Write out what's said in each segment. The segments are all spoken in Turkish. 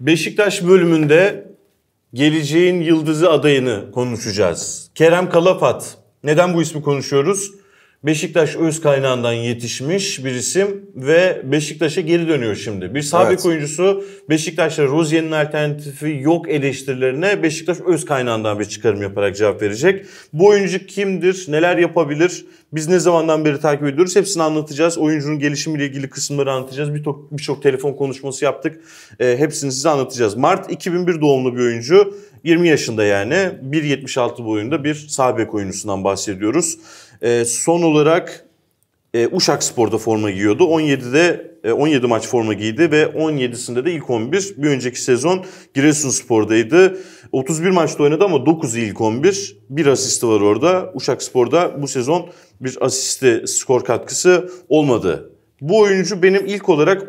Beşiktaş bölümünde geleceğin yıldızı adayını konuşacağız. Kerem Kalafat. Neden bu ismi konuşuyoruz? Beşiktaş öz kaynağından yetişmiş bir isim ve Beşiktaş'a geri dönüyor şimdi. Bir sabit evet. oyuncusu Beşiktaş'ta Rozier'in alternatifi yok eleştirilerine Beşiktaş öz kaynağından bir çıkarım yaparak cevap verecek. Bu oyuncu kimdir? Neler yapabilir? Biz ne zamandan beri takip ediyoruz? Hepsini anlatacağız. Oyuncunun gelişimiyle ilgili kısımları anlatacağız. Birçok bir telefon konuşması yaptık. E, hepsini size anlatacağız. Mart 2001 doğumlu bir oyuncu. 20 yaşında yani 1.76 boyunda bir sağ bek oyuncusundan bahsediyoruz. E, son olarak e, Uşak Spor'da forma giyiyordu. 17'de e, 17 maç forma giydi ve 17'sinde de ilk 11. Bir önceki sezon Giresun Spor'daydı. 31 maçta oynadı ama 9 ilk 11. Bir asisti var orada. Uşak Spor'da bu sezon bir asisti skor katkısı olmadı. Bu oyuncu benim ilk olarak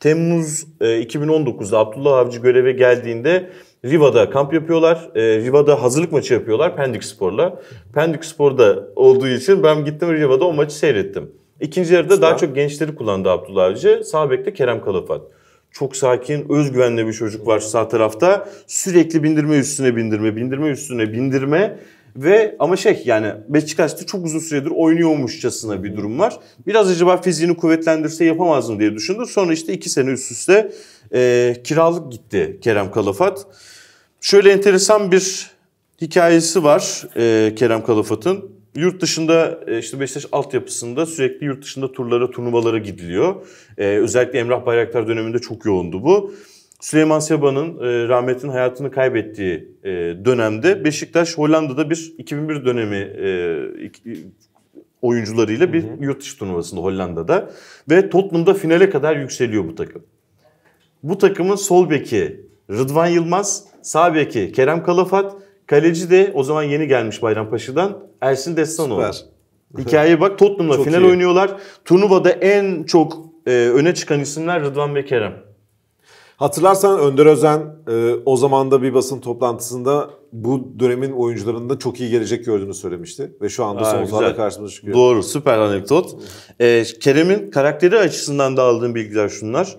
Temmuz 2019'da e, Abdullah Avcı göreve geldiğinde Riva'da kamp yapıyorlar. E, Riva'da hazırlık maçı yapıyorlar Pendik Spor'la. Pendik Spor'da olduğu için ben gittim Riva'da o maçı seyrettim. İkinci yarıda daha çok gençleri kullandı Abdullah Avcı. Sağ bekte Kerem Kalafat. Çok sakin, özgüvenli bir çocuk var sağ tarafta. Sürekli bindirme üstüne bindirme, bindirme üstüne bindirme. Ve ama şey yani Beşiktaş'ta çok uzun süredir oynuyormuşçasına bir durum var. Biraz acaba fiziğini kuvvetlendirse yapamaz mı diye düşündü. Sonra işte iki sene üst üste e, kiralık gitti Kerem Kalafat. Şöyle enteresan bir hikayesi var e, Kerem Kalafat'ın. Yurt dışında e, işte Beşiktaş altyapısında sürekli yurt dışında turlara, turnuvalara gidiliyor. Ee, özellikle Emrah Bayraktar döneminde çok yoğundu bu. Süleyman Seba'nın e, rahmetin hayatını kaybettiği e, dönemde Beşiktaş Hollanda'da bir 2001 dönemi e, oyuncularıyla bir hı hı. yurt dışı turnuvasında Hollanda'da ve Tottenham'da finale kadar yükseliyor bu takım. Bu takımın sol beki Rıdvan Yılmaz, sağ beki Kerem Kalafat, kaleci de o zaman yeni gelmiş Bayrampaşa'dan Ersin Destanoğlu. Hikayeye bak Tottenham'la çok final iyi. oynuyorlar. Turnuvada en çok e, öne çıkan isimler Rıdvan ve Kerem. Hatırlarsan Önder Özen e, o zaman da bir basın toplantısında bu dönemin oyuncularında çok iyi gelecek gördüğünü söylemişti. Ve şu anda son karşımıza çıkıyor. Doğru süper anekdot. Ee, Kerem'in karakteri açısından da aldığım bilgiler şunlar.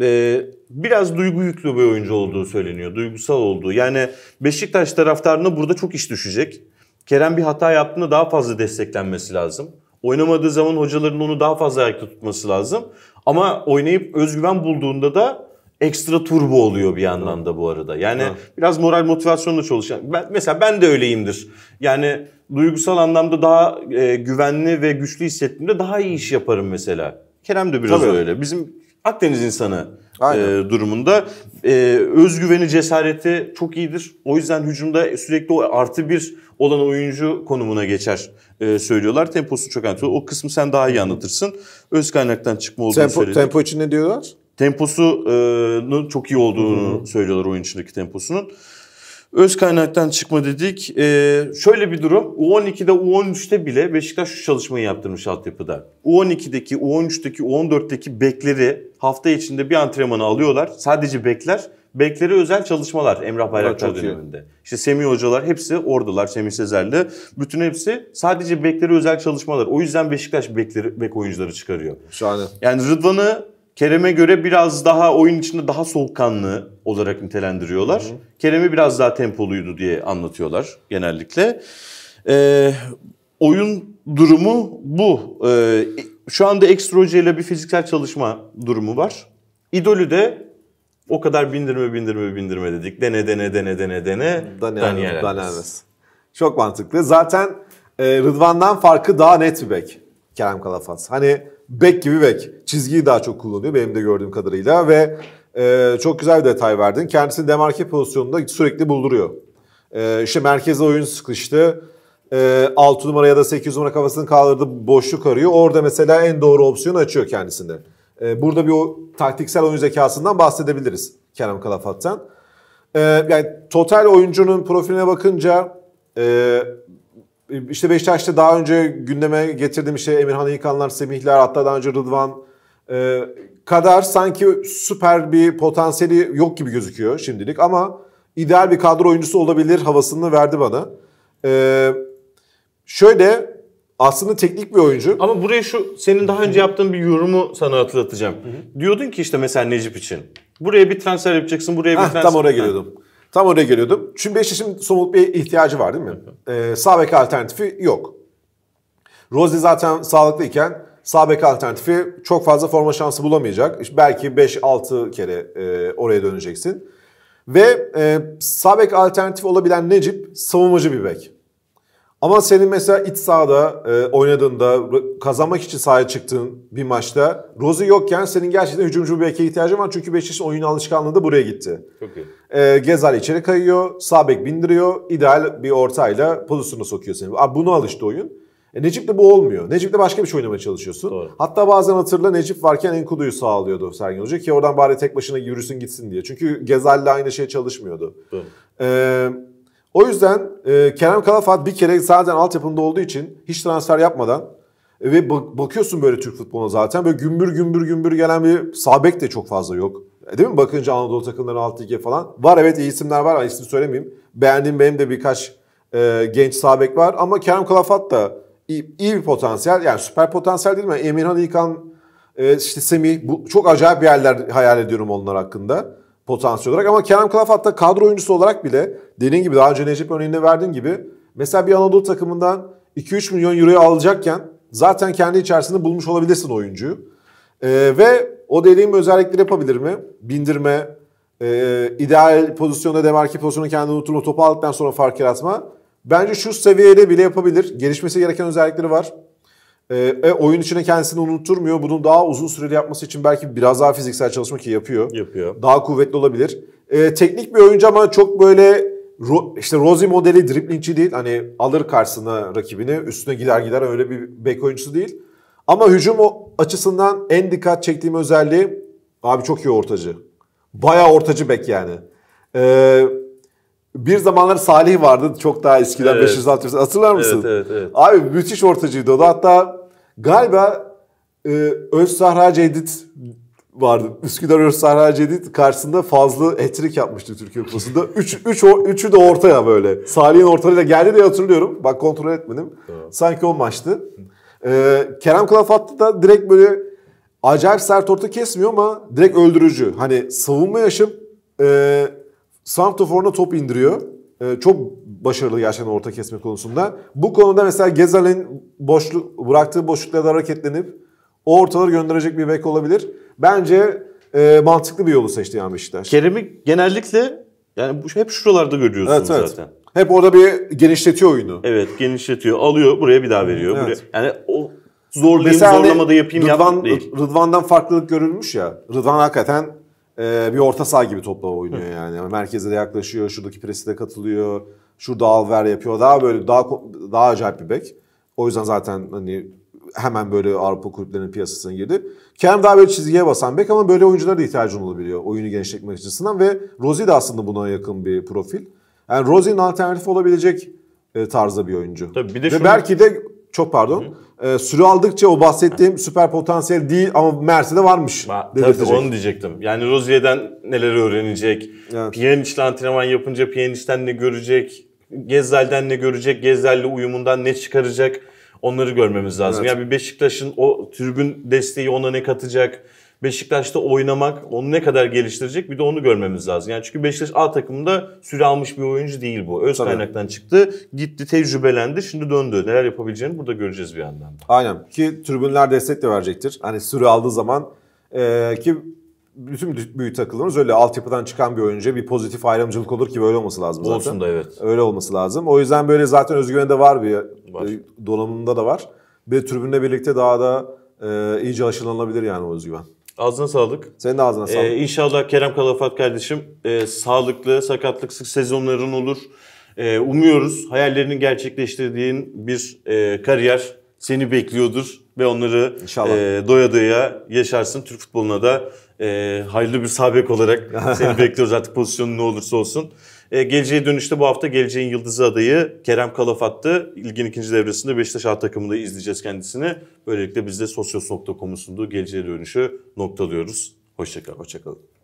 Ee, biraz duygu yüklü bir oyuncu olduğu söyleniyor. Duygusal olduğu. Yani Beşiktaş taraftarına burada çok iş düşecek. Kerem bir hata yaptığında daha fazla desteklenmesi lazım. Oynamadığı zaman hocaların onu daha fazla ayakta tutması lazım. Ama oynayıp özgüven bulduğunda da ekstra turbo oluyor bir yandan da bu arada. Yani ha. biraz moral motivasyonla çalışan. Ben, mesela ben de öyleyimdir. Yani duygusal anlamda daha e, güvenli ve güçlü hissettiğimde daha iyi iş yaparım mesela. Kerem de biraz Tabii. öyle. Bizim Akdeniz insanı e, durumunda. E, özgüveni, cesareti çok iyidir. O yüzden hücumda sürekli o artı bir olan oyuncu konumuna geçer e, söylüyorlar. Temposu çok önemli. O kısmı sen daha iyi anlatırsın. Öz kaynaktan çıkma olduğunu tempo, Tempo için ne diyorlar? Temposunun çok iyi olduğunu Hı-hı. söylüyorlar oyun içindeki temposunun. Öz kaynaktan çıkma dedik. Ee, şöyle bir durum. U12'de U13'te bile Beşiktaş şu çalışmayı yaptırmış altyapıda. U12'deki, U13'teki, U14'teki bekleri hafta içinde bir antrenmanı alıyorlar. Sadece bekler. Beklere özel çalışmalar Emrah Bayraktar döneminde. İşte Semih Hocalar hepsi oradalar Semih Sezer'le. Bütün hepsi sadece beklere özel çalışmalar. O yüzden Beşiktaş bekleri, bek oyuncuları çıkarıyor. Şahane. Yani Rıdvan'ı Kerem'e göre biraz daha oyun içinde daha soğukkanlı olarak nitelendiriyorlar. Kerem'i biraz daha tempoluydu diye anlatıyorlar genellikle. Ee, oyun durumu bu. Ee, şu anda Ekstra Hoca ile bir fiziksel çalışma durumu var. İdolü de o kadar bindirme bindirme bindirme dedik. Dene dene dene dene dene. Daniel, Daniel Alves. Çok mantıklı. Zaten e, Rıdvan'dan farkı daha net bir bek. Kerem Kalafat. Hani bek gibi bek. Çizgiyi daha çok kullanıyor benim de gördüğüm kadarıyla ve e, çok güzel bir detay verdin. Kendisini demarke pozisyonunda sürekli bulduruyor. E, işte merkeze oyun sıkıştı. E, 6 numara ya da 8 numara kafasını kaldırdı boşluk arıyor. Orada mesela en doğru opsiyonu açıyor kendisinde. E, burada bir o taktiksel oyun zekasından bahsedebiliriz Kerem Kalafat'tan. E, yani total oyuncunun profiline bakınca e, e, işte Beşiktaş'ta daha önce gündeme getirdiğim işte Emirhan İlkanlar, Semihler hatta daha önce Rıdvan e, kadar sanki süper bir potansiyeli yok gibi gözüküyor şimdilik ama ideal bir kadro oyuncusu olabilir havasını verdi bana. E, şöyle aslında teknik bir oyuncu. Ama buraya şu senin daha önce yaptığın bir yorumu sana hatırlatacağım. Hı hı. Diyordun ki işte mesela Necip için. Buraya bir transfer yapacaksın, buraya bir Heh, transfer. Tam oraya geliyordum. Tam oraya geliyordum. Çünkü Beşiktaş'ın somut bir ihtiyacı var değil mi? Ee, sağ bek alternatifi yok. Rozi zaten sağlıklıyken sağ bek alternatifi çok fazla forma şansı bulamayacak. İşte belki 5-6 kere e, oraya döneceksin. Ve e, sağ bek alternatif olabilen Necip savunmacı bir bek. Ama senin mesela iç sahada e, oynadığında, kazanmak için sahaya çıktığın bir maçta Rozi yokken senin gerçekten hücumcu bir beke ihtiyacın var. Çünkü Beşiktaş'ın oyun alışkanlığı da buraya gitti. Çok iyi. E, Gezal içeri kayıyor, Sabek bindiriyor, ideal bir ortayla pozisyona sokuyor seni. Buna alıştı oyun. E, Necip'le bu olmuyor. Necip'le başka bir şey oynamaya çalışıyorsun. Doğru. Hatta bazen hatırla Necip varken Enkudu'yu sağlıyordu Sergen Hoca ki oradan bari tek başına yürüsün gitsin diye. Çünkü Gezal'le aynı şey çalışmıyordu. Doğru. E, o yüzden e, Kerem Kalafat bir kere zaten altyapında olduğu için hiç transfer yapmadan e, ve bak, bakıyorsun böyle Türk futboluna zaten böyle gümbür gümbür gümbür gelen bir sabek de çok fazla yok. E, değil mi? Bakınca Anadolu takımları alt lige falan. Var evet iyi isimler var ama hani isim söylemeyeyim. Beğendiğim benim de birkaç e, genç sabek var ama Kerem Kalafat da iyi, iyi bir potansiyel. Yani süper potansiyel değil mi? Emirhan İlkan, e, işte Semih bu çok acayip yerler hayal ediyorum onlar hakkında potansiyel olarak. Ama Kerem Kılaf hatta kadro oyuncusu olarak bile dediğin gibi daha önce Necip örneğinde verdiğin gibi mesela bir Anadolu takımından 2-3 milyon euroya alacakken zaten kendi içerisinde bulmuş olabilirsin oyuncuyu. Ee, ve o dediğim özellikleri yapabilir mi? Bindirme, e, ideal pozisyonda demarki pozisyonu kendini oturma, topu aldıktan sonra fark yaratma. Bence şu seviyede bile yapabilir. Gelişmesi gereken özellikleri var. Ee, e, oyun içine kendisini unutturmuyor. Bunun daha uzun süreli yapması için belki biraz daha fiziksel çalışma ki yapıyor. Yapıyor. Daha kuvvetli olabilir. E, teknik bir oyuncu ama çok böyle ro, işte Rosie modeli driplingçi değil. Hani alır karşısına rakibini üstüne gider gider öyle bir bek oyuncusu değil. Ama hücum açısından en dikkat çektiğim özelliği abi çok iyi ortacı. Baya ortacı bek yani. Eee bir zamanlar Salih vardı çok daha eskiden evet. 500-600 hatırlar mısın? Evet, evet, evet. Abi müthiş ortacıydı o da hatta galiba e, Öz Sahra Cedit vardı. Üsküdar Öz Sahra Cedit karşısında fazla etrik yapmıştı Türkiye Kupası'nda. Üç, üç, üçü de ortaya böyle. Salih'in ortalarıyla geldi diye hatırlıyorum. Bak kontrol etmedim. Evet. Sanki o maçtı. Ee, Kerem Kılaf attı da direkt böyle acayip sert orta kesmiyor ama direkt öldürücü. Hani savunma yaşım e, Santofor'una top indiriyor. Ee, çok başarılı gerçekten orta kesme konusunda. Bu konuda mesela Gezal'in boşluk, bıraktığı boşluklarda hareketlenip o ortaları gönderecek bir bek olabilir. Bence e, mantıklı bir yolu seçti yani Beşiktaş. Kerem'i genellikle yani bu, hep şuralarda görüyorsunuz evet, evet. zaten. Hep orada bir genişletiyor oyunu. Evet genişletiyor. Alıyor buraya bir daha veriyor. Evet. Buraya. Yani o zorlayayım Mesela hani zorlamada yapayım Rıdvan, yapayım değil. Rıdvan'dan farklılık görülmüş ya. Rıdvan hakikaten e, bir orta saha gibi topla oynuyor yani. Merkeze de yaklaşıyor, şuradaki presi de katılıyor. Şurada alver yapıyor. Daha böyle daha daha acayip bir bek. O yüzden zaten hani hemen böyle Avrupa kulüplerinin piyasasına girdi. Kerem daha böyle çizgiye basan bek ama böyle oyunculara da ihtiyacın olabiliyor oyunu genişletmek açısından ve Rozi de aslında buna yakın bir profil. Yani Rozi'nin alternatif olabilecek e, tarzda bir oyuncu. Tabii bir de Ve şunu... belki de çok pardon. Hı e, süre aldıkça o bahsettiğim süper potansiyel değil ama Mersin'de varmış. Ba- tabii onu diyecektim. Yani Rozier'den neler öğrenecek? Evet. Pjanic'le antrenman yapınca Pjanic'ten ne görecek? Gezzel'den ne görecek? Gezzel'le uyumundan ne çıkaracak? Onları görmemiz lazım. Evet. Yani bir Beşiktaş'ın o tribün desteği ona ne katacak? Beşiktaş'ta oynamak onu ne kadar geliştirecek bir de onu görmemiz lazım. Yani çünkü Beşiktaş A takımında süre almış bir oyuncu değil bu. Öz Tabii. kaynaktan çıktı, gitti, tecrübelendi, şimdi döndü. Neler yapabileceğini burada göreceğiz bir yandan. Aynen ki tribünler destek de verecektir. Hani süre aldığı zaman ee, ki bütün büyük takımlarımız öyle altyapıdan çıkan bir oyuncu bir pozitif ayrımcılık olur ki böyle olması lazım zaten. Olsun da evet. Öyle olması lazım. O yüzden böyle zaten özgüveni de var bir e, var. donanımında da var. Bir tribünle birlikte daha da e, iyice aşılanabilir yani o özgüven. Ağzına sağlık. Senin de ağzına ee, sağlık. Ee, inşallah Kerem Kalafat kardeşim e, sağlıklı, sık sezonların olur. E, umuyoruz Hayallerinin gerçekleştirdiğin bir e, kariyer seni bekliyordur ve onları İnşallah. e, doya doya yaşarsın. Türk futboluna da e, hayırlı bir sabek olarak seni bekliyoruz artık pozisyonun ne olursa olsun. E, geleceğe dönüşte bu hafta geleceğin yıldızı adayı Kerem Kalafat'tı. İlgin ikinci devresinde Beşiktaş A takımında izleyeceğiz kendisini. Böylelikle biz de sosyos.com'un sunduğu geleceğe dönüşü noktalıyoruz. Hoşçakal, hoşçakalın.